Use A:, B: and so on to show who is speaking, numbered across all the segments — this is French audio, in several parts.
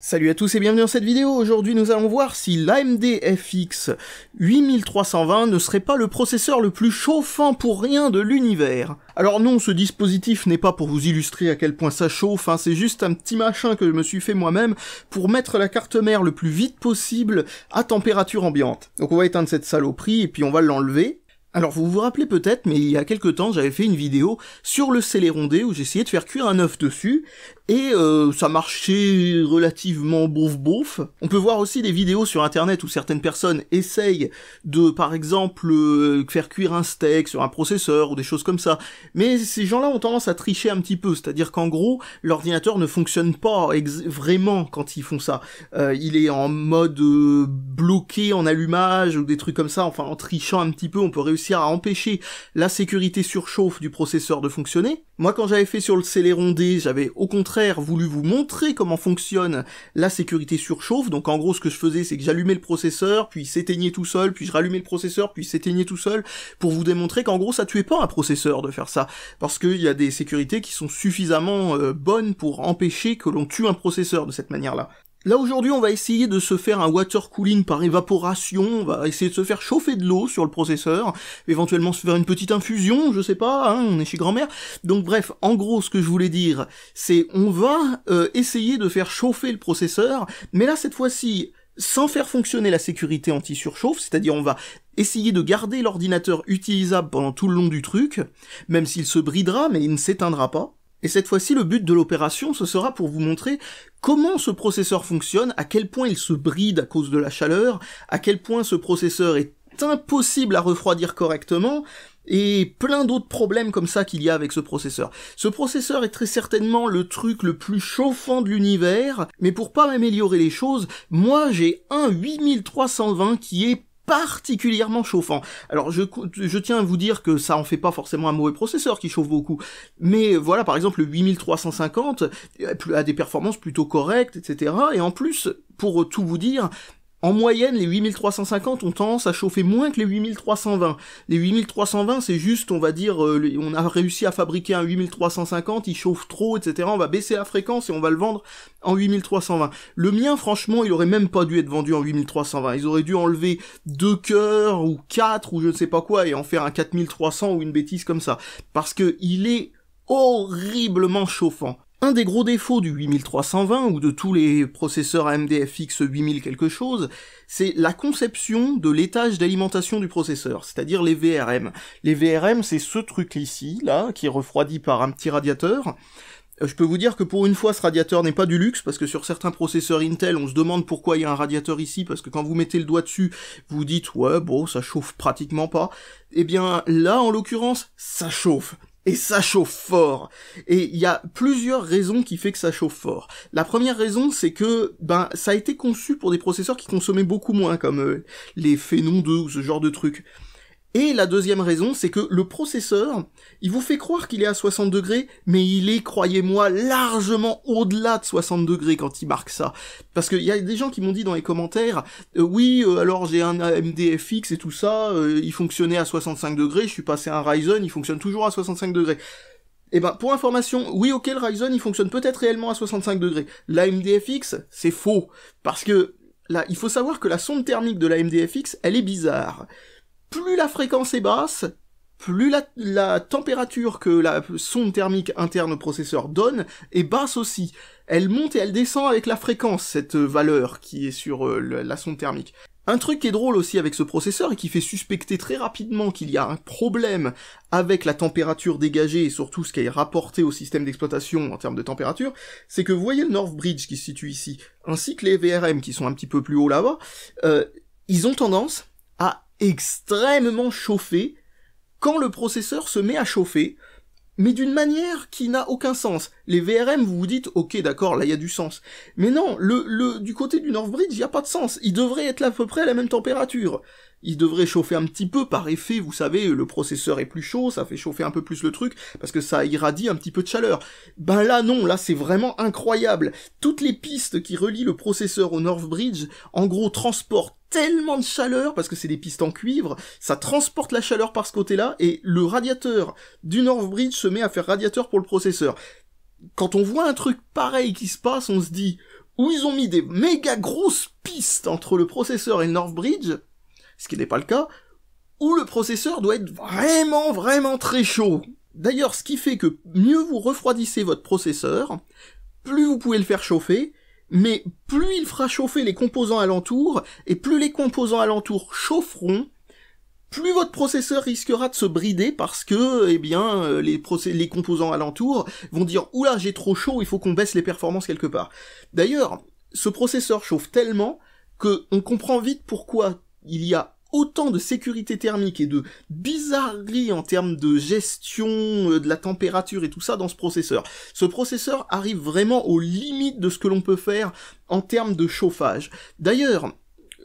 A: Salut à tous et bienvenue dans cette vidéo. Aujourd'hui, nous allons voir si l'AMD FX 8320 ne serait pas le processeur le plus chauffant pour rien de l'univers. Alors non, ce dispositif n'est pas pour vous illustrer à quel point ça chauffe, hein. c'est juste un petit machin que je me suis fait moi-même pour mettre la carte mère le plus vite possible à température ambiante. Donc on va éteindre cette saloperie et puis on va l'enlever. Alors vous vous rappelez peut-être, mais il y a quelques temps j'avais fait une vidéo sur le Celeron rondé où j'essayais de faire cuire un œuf dessus, et euh, ça marchait relativement beauf bouf On peut voir aussi des vidéos sur internet où certaines personnes essayent de, par exemple, euh, faire cuire un steak sur un processeur ou des choses comme ça. Mais ces gens-là ont tendance à tricher un petit peu, c'est-à-dire qu'en gros, l'ordinateur ne fonctionne pas vraiment quand ils font ça. Euh, il est en mode bloqué en allumage ou des trucs comme ça, enfin en trichant un petit peu, on peut réussir à empêcher la sécurité surchauffe du processeur de fonctionner. Moi quand j'avais fait sur le Celeron D, j'avais au contraire voulu vous montrer comment fonctionne la sécurité surchauffe. Donc en gros, ce que je faisais, c'est que j'allumais le processeur, puis s'éteignait tout seul, puis je rallumais le processeur, puis s'éteignait tout seul, pour vous démontrer qu'en gros, ça tuait pas un processeur de faire ça. Parce qu'il y a des sécurités qui sont suffisamment euh, bonnes pour empêcher que l'on tue un processeur de cette manière-là. Là aujourd'hui on va essayer de se faire un water cooling par évaporation, on va essayer de se faire chauffer de l'eau sur le processeur, éventuellement se faire une petite infusion, je sais pas, hein, on est chez grand-mère. Donc bref, en gros ce que je voulais dire, c'est on va euh, essayer de faire chauffer le processeur, mais là cette fois-ci, sans faire fonctionner la sécurité anti-surchauffe, c'est-à-dire on va essayer de garder l'ordinateur utilisable pendant tout le long du truc, même s'il se bridera, mais il ne s'éteindra pas. Et cette fois-ci, le but de l'opération, ce sera pour vous montrer comment ce processeur fonctionne, à quel point il se bride à cause de la chaleur, à quel point ce processeur est impossible à refroidir correctement, et plein d'autres problèmes comme ça qu'il y a avec ce processeur. Ce processeur est très certainement le truc le plus chauffant de l'univers, mais pour pas améliorer les choses, moi j'ai un 8320 qui est particulièrement chauffant. Alors je, je tiens à vous dire que ça en fait pas forcément un mauvais processeur qui chauffe beaucoup, mais euh, voilà par exemple le 8350 euh, a des performances plutôt correctes, etc. Et en plus, pour tout vous dire, en moyenne, les 8350 ont tendance à chauffer moins que les 8320. Les 8320, c'est juste, on va dire, euh, on a réussi à fabriquer un 8350, il chauffe trop, etc. On va baisser la fréquence et on va le vendre en 8320. Le mien, franchement, il aurait même pas dû être vendu en 8320. Ils auraient dû enlever deux cœurs ou quatre ou je ne sais pas quoi et en faire un 4300 ou une bêtise comme ça. Parce que il est horriblement chauffant. Un des gros défauts du 8320 ou de tous les processeurs AMD FX 8000 quelque chose, c'est la conception de l'étage d'alimentation du processeur, c'est-à-dire les VRM. Les VRM, c'est ce truc ici, là, qui est refroidi par un petit radiateur. Euh, je peux vous dire que pour une fois, ce radiateur n'est pas du luxe, parce que sur certains processeurs Intel, on se demande pourquoi il y a un radiateur ici, parce que quand vous mettez le doigt dessus, vous dites, ouais, bon, ça chauffe pratiquement pas. Eh bien, là, en l'occurrence, ça chauffe. Et ça chauffe fort. Et il y a plusieurs raisons qui fait que ça chauffe fort. La première raison, c'est que ben ça a été conçu pour des processeurs qui consommaient beaucoup moins, comme euh, les Phénon 2 ou ce genre de trucs. Et la deuxième raison, c'est que le processeur, il vous fait croire qu'il est à 60 degrés, mais il est, croyez-moi, largement au-delà de 60 degrés quand il marque ça. Parce qu'il y a des gens qui m'ont dit dans les commentaires, euh, oui, euh, alors j'ai un AMD FX et tout ça, euh, il fonctionnait à 65 degrés, je suis passé à un Ryzen, il fonctionne toujours à 65 degrés. Eh ben, pour information, oui, ok, le Ryzen, il fonctionne peut-être réellement à 65 degrés. L'AMD FX, c'est faux. Parce que, là, il faut savoir que la sonde thermique de l'AMD FX, elle est bizarre plus la fréquence est basse, plus la, température que la sonde thermique interne au processeur donne est basse aussi. Elle monte et elle descend avec la fréquence, cette valeur qui est sur euh, la sonde thermique. Un truc qui est drôle aussi avec ce processeur et qui fait suspecter très rapidement qu'il y a un problème avec la température dégagée et surtout ce qui est rapporté au système d'exploitation en termes de température, c'est que vous voyez le North Bridge qui se situe ici, ainsi que les VRM qui sont un petit peu plus haut là-bas, euh, ils ont tendance, extrêmement chauffé quand le processeur se met à chauffer, mais d'une manière qui n'a aucun sens. Les VRM, vous vous dites, ok, d'accord, là, il y a du sens. Mais non, le, le, du côté du Northbridge, il n'y a pas de sens. Il devrait être à peu près à la même température il devrait chauffer un petit peu par effet, vous savez, le processeur est plus chaud, ça fait chauffer un peu plus le truc, parce que ça irradie un petit peu de chaleur. Ben là non, là c'est vraiment incroyable. Toutes les pistes qui relient le processeur au North Bridge, en gros, transportent tellement de chaleur, parce que c'est des pistes en cuivre, ça transporte la chaleur par ce côté-là, et le radiateur du North Bridge se met à faire radiateur pour le processeur. Quand on voit un truc pareil qui se passe, on se dit, où ils ont mis des méga grosses pistes entre le processeur et le North Bridge, ce qui n'est pas le cas, où le processeur doit être vraiment, vraiment très chaud. D'ailleurs, ce qui fait que mieux vous refroidissez votre processeur, plus vous pouvez le faire chauffer, mais plus il fera chauffer les composants alentours, et plus les composants alentour chaufferont, plus votre processeur risquera de se brider parce que, eh bien, euh, les, les composants alentours vont dire « Oula, j'ai trop chaud, il faut qu'on baisse les performances quelque part ». D'ailleurs, ce processeur chauffe tellement que on comprend vite pourquoi il y a autant de sécurité thermique et de bizarrerie en termes de gestion euh, de la température et tout ça dans ce processeur. Ce processeur arrive vraiment aux limites de ce que l'on peut faire en termes de chauffage. D'ailleurs,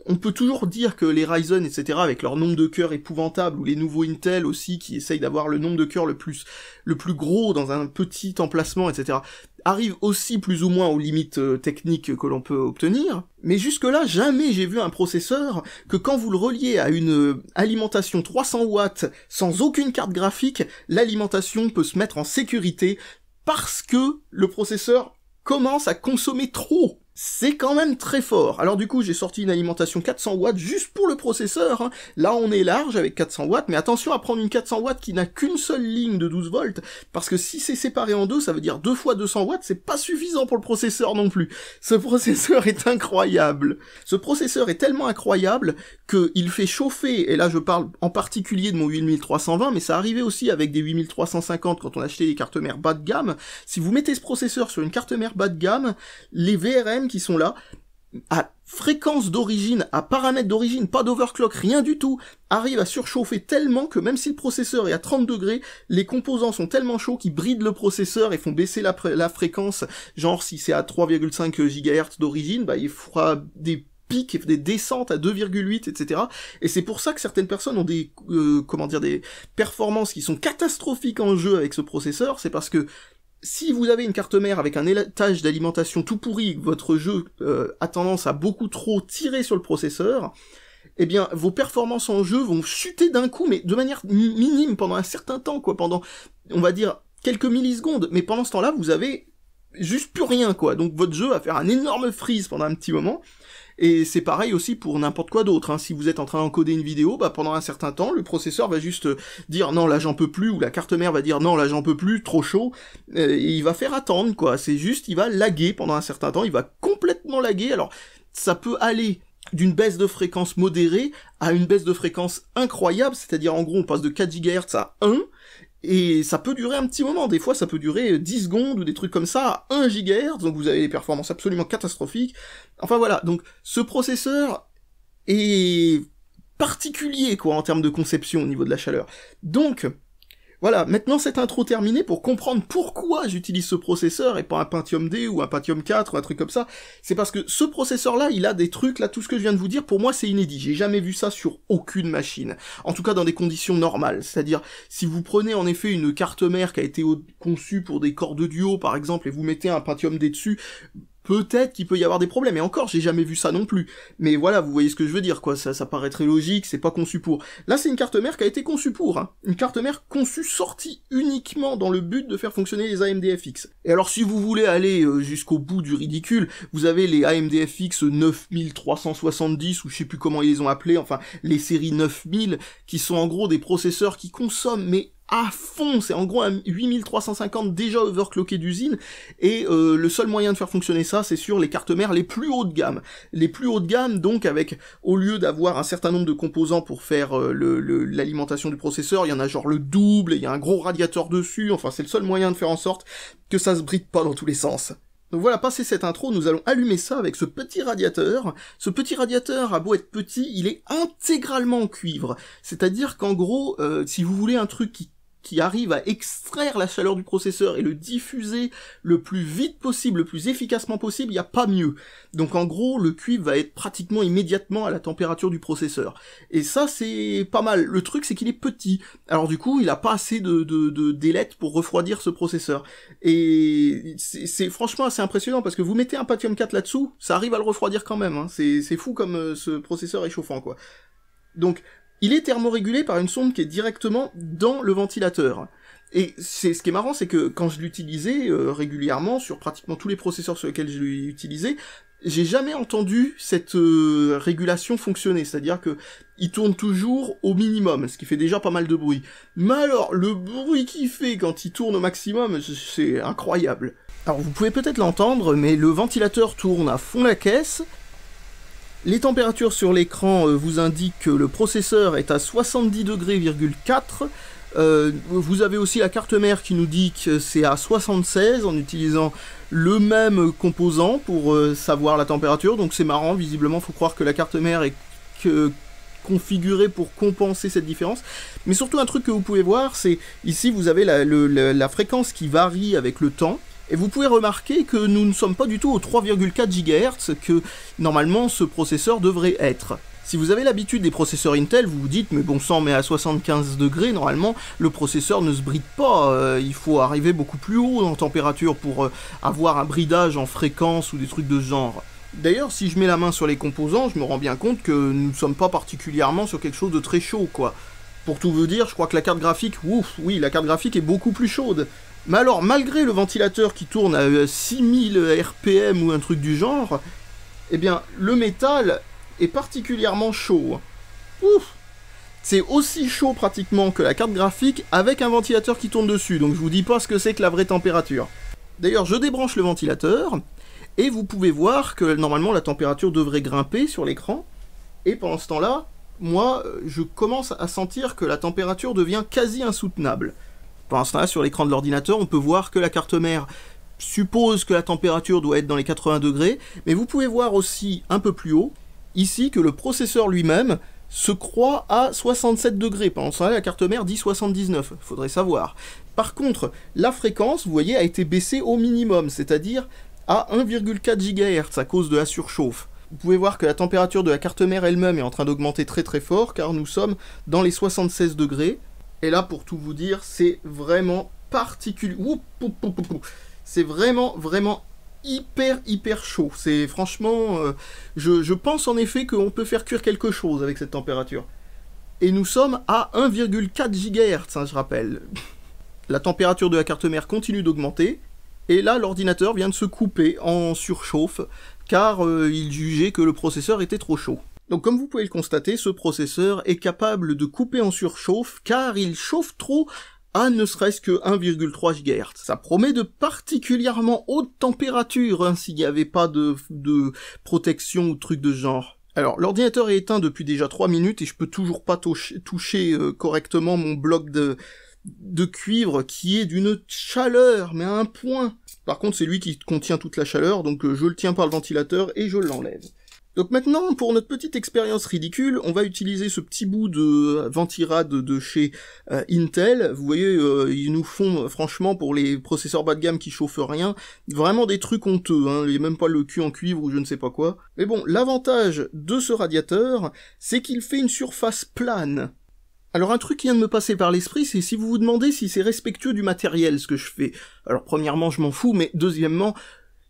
A: on peut toujours dire que les Ryzen, etc., avec leur nombre de cœurs épouvantable, ou les nouveaux Intel aussi, qui essayent d'avoir le nombre de cœurs le plus, le plus gros dans un petit emplacement, etc., arrive aussi plus ou moins aux limites euh, techniques que l'on peut obtenir, mais jusque-là, jamais j'ai vu un processeur que quand vous le reliez à une euh, alimentation 300 watts sans aucune carte graphique, l'alimentation peut se mettre en sécurité parce que le processeur commence à consommer trop c'est quand même très fort. Alors du coup, j'ai sorti une alimentation 400 watts juste pour le processeur. Hein. Là, on est large avec 400 watts, mais attention à prendre une 400 watts qui n'a qu'une seule ligne de 12 volts, parce que si c'est séparé en deux, ça veut dire deux fois 200 watts, c'est pas suffisant pour le processeur non plus. Ce processeur est incroyable. Ce processeur est tellement incroyable qu'il fait chauffer, et là je parle en particulier de mon 8320, mais ça arrivait aussi avec des 8350 quand on achetait des cartes mères bas de gamme. Si vous mettez ce processeur sur une carte mère bas de gamme, les VRM qui sont là, à fréquence d'origine, à paramètres d'origine, pas d'overclock, rien du tout, arrivent à surchauffer tellement que même si le processeur est à 30 degrés, les composants sont tellement chauds qu'ils brident le processeur et font baisser la, la fréquence. Genre si c'est à 3,5 GHz d'origine, bah il fera des pics, des descentes à 2,8, etc. Et c'est pour ça que certaines personnes ont des, euh, comment dire, des performances qui sont catastrophiques en jeu avec ce processeur, c'est parce que si vous avez une carte mère avec un étage d'alimentation tout pourri, votre jeu euh, a tendance à beaucoup trop tirer sur le processeur, eh bien, vos performances en jeu vont chuter d'un coup, mais de manière minime, pendant un certain temps, quoi, pendant, on va dire, quelques millisecondes, mais pendant ce temps-là, vous avez juste plus rien, quoi. Donc votre jeu va faire un énorme freeze pendant un petit moment, et c'est pareil aussi pour n'importe quoi d'autre. Hein. Si vous êtes en train d'encoder une vidéo, bah, pendant un certain temps, le processeur va juste euh, dire non là j'en peux plus, ou la carte mère va dire non là j'en peux plus, trop chaud. Euh, et il va faire attendre quoi. C'est juste, il va laguer pendant un certain temps, il va complètement laguer. Alors ça peut aller d'une baisse de fréquence modérée à une baisse de fréquence incroyable, c'est-à-dire en gros on passe de 4 GHz à 1, et ça peut durer un petit moment, des fois ça peut durer 10 secondes ou des trucs comme ça à 1 GHz, donc vous avez des performances absolument catastrophiques. Enfin voilà, donc ce processeur est particulier quoi en termes de conception au niveau de la chaleur. Donc voilà, maintenant cette intro terminée pour comprendre pourquoi j'utilise ce processeur et pas un Pentium D ou un Pentium 4 ou un truc comme ça. C'est parce que ce processeur-là, il a des trucs, là, tout ce que je viens de vous dire, pour moi c'est inédit. J'ai jamais vu ça sur aucune machine. En tout cas dans des conditions normales. C'est-à-dire, si vous prenez en effet une carte mère qui a été conçue pour des cordes de duo, par exemple, et vous mettez un Pentium D dessus, peut-être qu'il peut y avoir des problèmes. Et encore, j'ai jamais vu ça non plus. Mais voilà, vous voyez ce que je veux dire, quoi. Ça, ça paraît très logique, c'est pas conçu pour. Là, c'est une carte mère qui a été conçue pour. Hein. Une carte mère conçue sortie uniquement dans le but de faire fonctionner les AMD FX. Et alors, si vous voulez aller euh, jusqu'au bout du ridicule, vous avez les AMD FX 9370, ou je sais plus comment ils les ont appelés, enfin, les séries 9000, qui sont en gros des processeurs qui consomment, mais à fond, c'est en gros 8350 déjà overclocké d'usine, et euh, le seul moyen de faire fonctionner ça, c'est sur les cartes mères les plus hautes de gamme. Les plus haut de gamme, donc, avec, au lieu d'avoir un certain nombre de composants pour faire euh, l'alimentation du processeur, il y en a genre le double, il y a un gros radiateur dessus, enfin c'est le seul moyen de faire en sorte que ça se bride pas dans tous les sens. Donc voilà, passé cette intro, nous allons allumer ça avec ce petit radiateur. Ce petit radiateur, à beau être petit, il est intégralement en cuivre. C'est-à-dire qu'en gros, euh, si vous voulez un truc qui qui arrive à extraire la chaleur du processeur et le diffuser le plus vite possible, le plus efficacement possible, il n'y a pas mieux. Donc en gros, le cuivre va être pratiquement immédiatement à la température du processeur. Et ça, c'est pas mal. Le truc, c'est qu'il est petit. Alors du coup, il n'a pas assez de, de, pour refroidir ce processeur. Et c'est franchement assez impressionnant, parce que vous mettez un Patium 4 là-dessous, ça arrive à le refroidir quand même. Hein. C'est fou comme euh, ce processeur est chauffant, quoi. Donc il est thermorégulé par une sonde qui est directement dans le ventilateur. Et c'est ce qui est marrant, c'est que quand je l'utilisais euh, régulièrement sur pratiquement tous les processeurs sur lesquels je l'ai utilisé, j'ai jamais entendu cette euh, régulation fonctionner, c'est-à-dire que il tourne toujours au minimum, ce qui fait déjà pas mal de bruit. Mais alors, le bruit qu'il fait quand il tourne au maximum, c'est incroyable. Alors vous pouvez peut-être l'entendre, mais le ventilateur tourne à fond la caisse, les températures sur l'écran euh, vous indiquent que le processeur est à 70 degrés,4. Euh, vous avez aussi la carte mère qui nous dit que c'est à 76 en utilisant le même composant pour euh, savoir la température. Donc c'est marrant, visiblement, il faut croire que la carte mère est configurée pour compenser cette différence. Mais surtout un truc que vous pouvez voir, c'est ici vous avez la, fréquence qui varie avec le temps. Et vous pouvez remarquer que nous ne sommes pas du tout aux 3,4 GHz que normalement ce processeur devrait être. Si vous avez l'habitude des processeurs Intel, vous vous dites, mais bon sang, mais à 75 degrés, normalement, le processeur ne se bride pas. Euh, il faut arriver beaucoup plus haut en température pour euh, avoir un bridage en fréquence ou des trucs de ce genre. D'ailleurs, si je mets la main sur les composants, je me rends bien compte que nous ne sommes pas particulièrement sur quelque chose de très chaud, quoi. Pour tout vous dire, je crois que la carte graphique, ouf, oui, la carte graphique est beaucoup plus chaude. Mais alors, malgré le ventilateur qui tourne à 6000 euh, RPM ou un truc du genre, eh bien, le métal est particulièrement chaud. Ouf C'est aussi chaud pratiquement que la carte graphique avec un ventilateur qui tourne dessus, donc je vous dis pas ce que c'est que la vraie température. D'ailleurs, je débranche le ventilateur, et vous pouvez voir que normalement la température devrait grimper sur l'écran, et pendant ce temps-là, moi, euh, je commence à sentir que la température devient quasi insoutenable. Pendant ce là sur l'écran de l'ordinateur, on peut voir que la carte mère suppose que la température doit être dans les 80 degrés, mais vous pouvez voir aussi un peu plus haut, ici, que le processeur lui-même se croit à 67 degrés. Pendant ce temps-là, la carte mère dit 79, faudrait savoir. Par contre, la fréquence, vous voyez, a été baissée au minimum, c'est-à-dire à, à 1,4 GHz à cause de la surchauffe. Vous pouvez voir que la température de la carte mère elle-même est en train d'augmenter très très fort, car nous sommes dans les 76 degrés, et là, pour tout vous dire, c'est vraiment particulier. C'est vraiment, vraiment hyper, hyper chaud. C'est franchement, euh, je, pense en effet qu'on peut faire cuire quelque chose avec cette température. Et nous sommes à 1,4 GHz, hein, je rappelle. La température de la carte mère continue d'augmenter, et là l'ordinateur vient de se couper en surchauffe, car euh, il jugeait que le processeur était trop chaud. Donc comme vous pouvez le constater, ce processeur est capable de couper en surchauffe car il chauffe trop à ne serait-ce que 1,3 GHz. Ça promet de particulièrement hautes températures hein, s'il n'y avait pas de, protection ou truc de genre. Alors, l'ordinateur est éteint depuis déjà 3 minutes et je peux toujours pas toucher, euh, correctement mon bloc de, de cuivre qui est d'une chaleur, mais à un point. Par contre, c'est lui qui contient toute la chaleur, donc euh, je le tiens par le ventilateur et je l'enlève. Donc maintenant, pour notre petite expérience ridicule, on va utiliser ce petit bout de ventirad de chez euh, Intel. Vous voyez, euh, ils nous font, euh, franchement, pour les processeurs bas de gamme qui chauffent rien, vraiment des trucs honteux, hein. Il n'y a même pas le cul en cuivre ou je ne sais pas quoi. Mais bon, l'avantage de ce radiateur, c'est qu'il fait une surface plane. Alors un truc qui vient de me passer par l'esprit, c'est si vous vous demandez si c'est respectueux du matériel ce que je fais. Alors premièrement, je m'en fous, mais deuxièmement,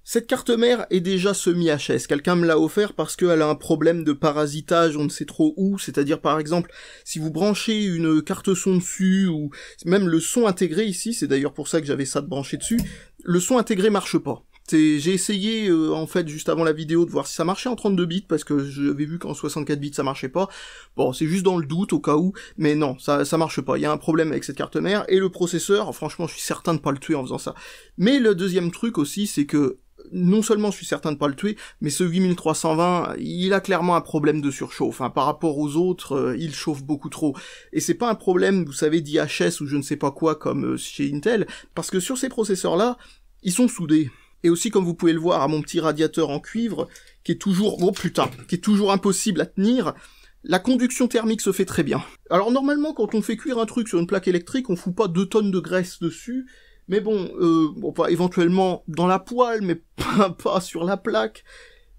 A: cette carte mère est déjà semi-HS, quelqu'un me l'a offert parce qu'elle a un problème de parasitage, on ne sait trop où, c'est-à-dire par exemple, si vous branchez une carte son dessus, ou même le son intégré ici, c'est d'ailleurs pour ça que j'avais ça de brancher dessus, le son intégré marche pas. J'ai essayé euh, en fait juste avant la vidéo de voir si ça marchait en 32 bits parce que j'avais vu qu'en 64 bits ça marchait pas. Bon, c'est juste dans le doute au cas où, mais non, ça ça marche pas. Il y a un problème avec cette carte mère et le processeur. Franchement, je suis certain de pas le tuer en faisant ça. Mais le deuxième truc aussi, c'est que non seulement je suis certain de pas le tuer, mais ce 8320, il a clairement un problème de surchauffe. Hein. Par rapport aux autres, euh, il chauffe beaucoup trop. Et c'est pas un problème, vous savez, d'IHS ou je ne sais pas quoi comme euh, chez Intel, parce que sur ces processeurs-là, ils sont soudés. Et aussi, comme vous pouvez le voir, à mon petit radiateur en cuivre, qui est toujours, oh putain, qui est toujours impossible à tenir, la conduction thermique se fait très bien. Alors normalement, quand on fait cuire un truc sur une plaque électrique, on fout pas deux tonnes de graisse dessus, mais bon, euh, éventuellement dans la poêle, mais pas, sur la plaque.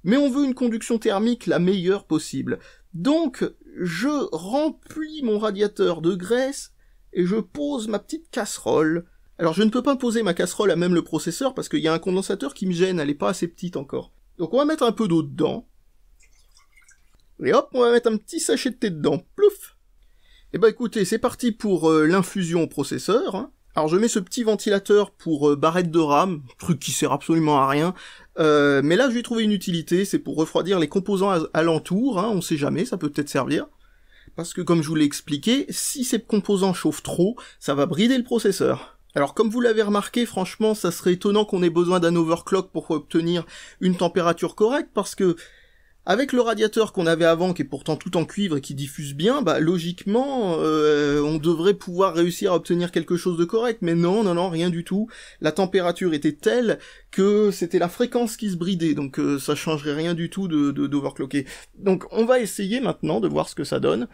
A: Mais on veut une conduction thermique la meilleure possible. Donc, je remplis mon radiateur de graisse et je pose ma petite casserole. Alors, je ne peux pas poser ma casserole à même le processeur parce qu'il y a un condensateur qui me gêne, elle n'est pas assez petite encore. Donc, on va mettre un peu d'eau dedans. Et hop, on va mettre un petit sachet de thé dedans. Plouf! Eh ben, écoutez, c'est parti pour euh, l'infusion au processeur. Hein. Alors je mets ce petit ventilateur pour euh, barrette de rame, truc qui sert absolument à rien, euh, mais là je vais trouver une utilité, c'est pour refroidir les composants alentours, hein, on sait jamais, ça peut peut-être servir. Parce que comme je vous l'ai expliqué, si ces composants chauffent trop, ça va brider le processeur. Alors comme vous l'avez remarqué, franchement ça serait étonnant qu'on ait besoin d'un overclock pour obtenir une température correcte, parce que avec le radiateur qu'on avait avant, qui est pourtant tout en cuivre et qui diffuse bien, bah logiquement, euh, on devrait pouvoir réussir à obtenir quelque chose de correct. Mais non, non, non, rien du tout. La température était telle que c'était la fréquence qui se bridait, donc euh, ça changerait rien du tout de d'overclocker. donc on va essayer maintenant de voir ce que ça donne.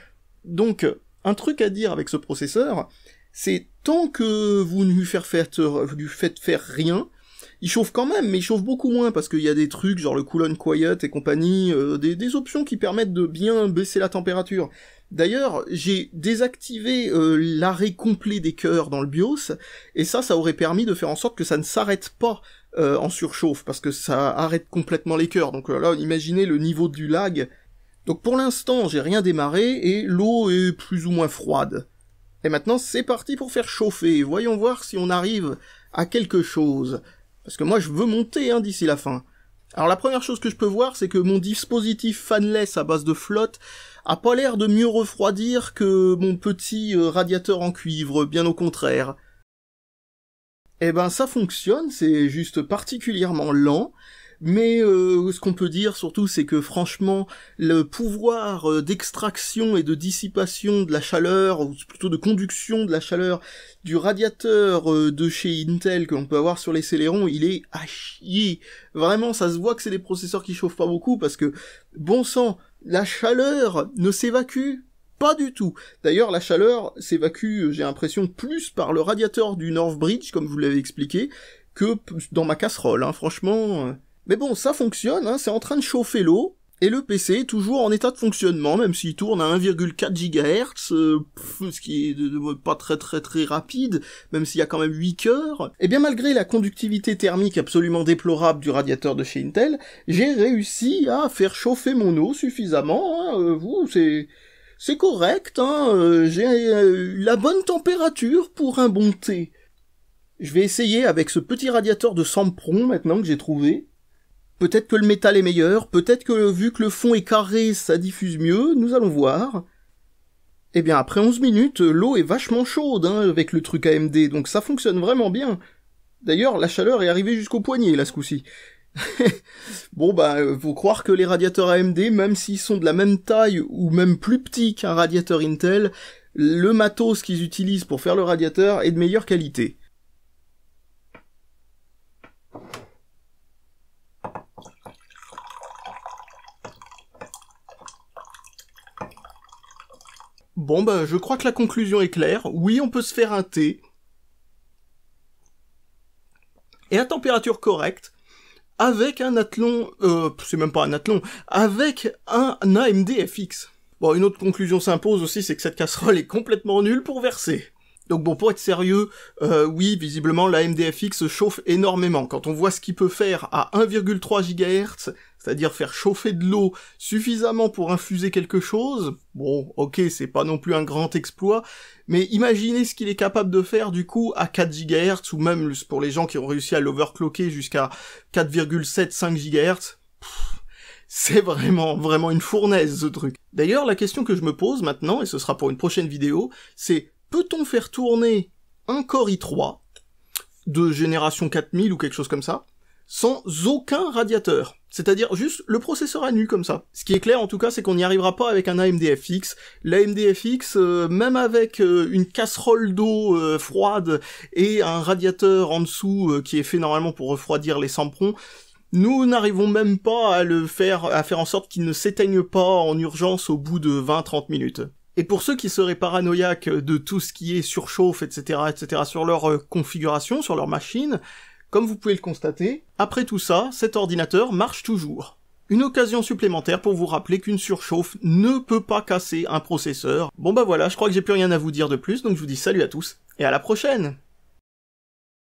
A: Donc un truc à dire avec ce processeur, c'est tant que vous ne lui faites lui faites faire rien, il chauffe quand même, mais il chauffe beaucoup moins parce qu'il y a des trucs genre le Coulon Quiet et compagnie, euh, des, options qui permettent de bien baisser la température. D'ailleurs, j'ai désactivé euh, l'arrêt complet des cœurs dans le BIOS, et ça, ça aurait permis de faire en sorte que ça ne s'arrête pas euh, en surchauffe, parce que ça arrête complètement les cœurs. Donc là, imaginez le niveau du lag. Donc pour l'instant, j'ai rien démarré, et l'eau est plus ou moins froide. Et maintenant, c'est parti pour faire chauffer. Voyons voir si on arrive à quelque chose. Parce que moi, je veux monter hein, d'ici la fin. Alors la première chose que je peux voir, c'est que mon dispositif fanless à base de flotte a pas l'air de mieux refroidir que mon petit euh, radiateur en cuivre, bien au contraire. Eh ben ça fonctionne, c'est juste particulièrement lent, mais euh, ce qu'on peut dire surtout, c'est que franchement, le pouvoir euh, d'extraction et de dissipation de la chaleur, ou plutôt de conduction de la chaleur du radiateur euh, de chez Intel que l'on peut avoir sur les Celeron, il est à chier. Vraiment, ça se voit que c'est des processeurs qui chauffent pas beaucoup parce que, bon sang, la chaleur ne s'évacue pas du tout. D'ailleurs, la chaleur s'évacue, j'ai l'impression, plus par le radiateur du North Bridge, comme vous l'avez expliqué, que dans ma casserole. Hein. Franchement, mais bon, ça fonctionne, hein, c'est en train de chauffer l'eau, et le PC est toujours en état de fonctionnement, même s'il tourne à 1,4 GHz, euh, ce qui est pas très très très rapide, même s'il y a quand même 8 cœurs. Et bien malgré la conductivité thermique absolument déplorable du radiateur de chez Intel, j'ai réussi à faire chauffer mon eau suffisamment, hein, euh, vous, c'est... C'est correct, hein, euh, j'ai la bonne température pour un bon thé. Je vais essayer avec ce petit radiateur de Sampron maintenant que j'ai trouvé. Peut-être que le métal est meilleur, peut-être que vu que le fond est carré, ça diffuse mieux, nous allons voir. Eh bien, après 11 minutes, l'eau est vachement chaude hein, avec le truc AMD, donc ça fonctionne vraiment bien. D'ailleurs, la chaleur est arrivée jusqu'au poignet, là, ce coup-ci. bon, bah, euh, faut croire que les radiateurs AMD, même s'ils sont de la même taille ou même plus petits qu'un radiateur Intel, le matos qu'ils utilisent pour faire le radiateur est de meilleure qualité. Bon, bah, je crois que la conclusion est claire. Oui, on peut se faire un thé. Et à température correcte, avec un Athlon, euh, c'est même pas un Athlon, avec un AMD FX. Bon, une autre conclusion s'impose aussi, c'est que cette casserole est complètement nulle pour verser. Donc bon, pour être sérieux, euh, oui, visiblement, la MDFX chauffe énormément. Quand on voit ce qu'il peut faire à 1,3 GHz, c'est-à-dire faire chauffer de l'eau suffisamment pour infuser quelque chose, bon, ok, c'est pas non plus un grand exploit, mais imaginez ce qu'il est capable de faire du coup à 4 GHz, ou même pour les gens qui ont réussi à l'overclocker jusqu'à 4,75 GHz, c'est vraiment, vraiment une fournaise, ce truc. D'ailleurs, la question que je me pose maintenant, et ce sera pour une prochaine vidéo, c'est peut-on faire tourner un Core i3 de génération 4000 ou quelque chose comme ça, sans aucun radiateur. C'est-à-dire juste le processeur à nu comme ça. Ce qui est clair en tout cas, c'est qu'on n'y arrivera pas avec un AMD FX. L'AMD FX, euh, même avec euh, une casserole d'eau euh, froide et un radiateur en dessous qui est fait normalement pour refroidir les samprons, nous n'arrivons même pas à le faire, à faire en sorte qu'il ne s'éteigne pas en urgence au bout de 20-30 minutes. Et pour ceux qui seraient paranoïaques de tout ce qui est surchauffe, etc., etc., sur leur euh, configuration, sur leur machine, comme vous pouvez le constater, après tout ça, cet ordinateur marche toujours. Une occasion supplémentaire pour vous rappeler qu'une surchauffe ne peut pas casser un processeur. Bon bah voilà, je crois que j'ai plus rien à vous dire de plus, donc je vous dis salut à tous, et à la prochaine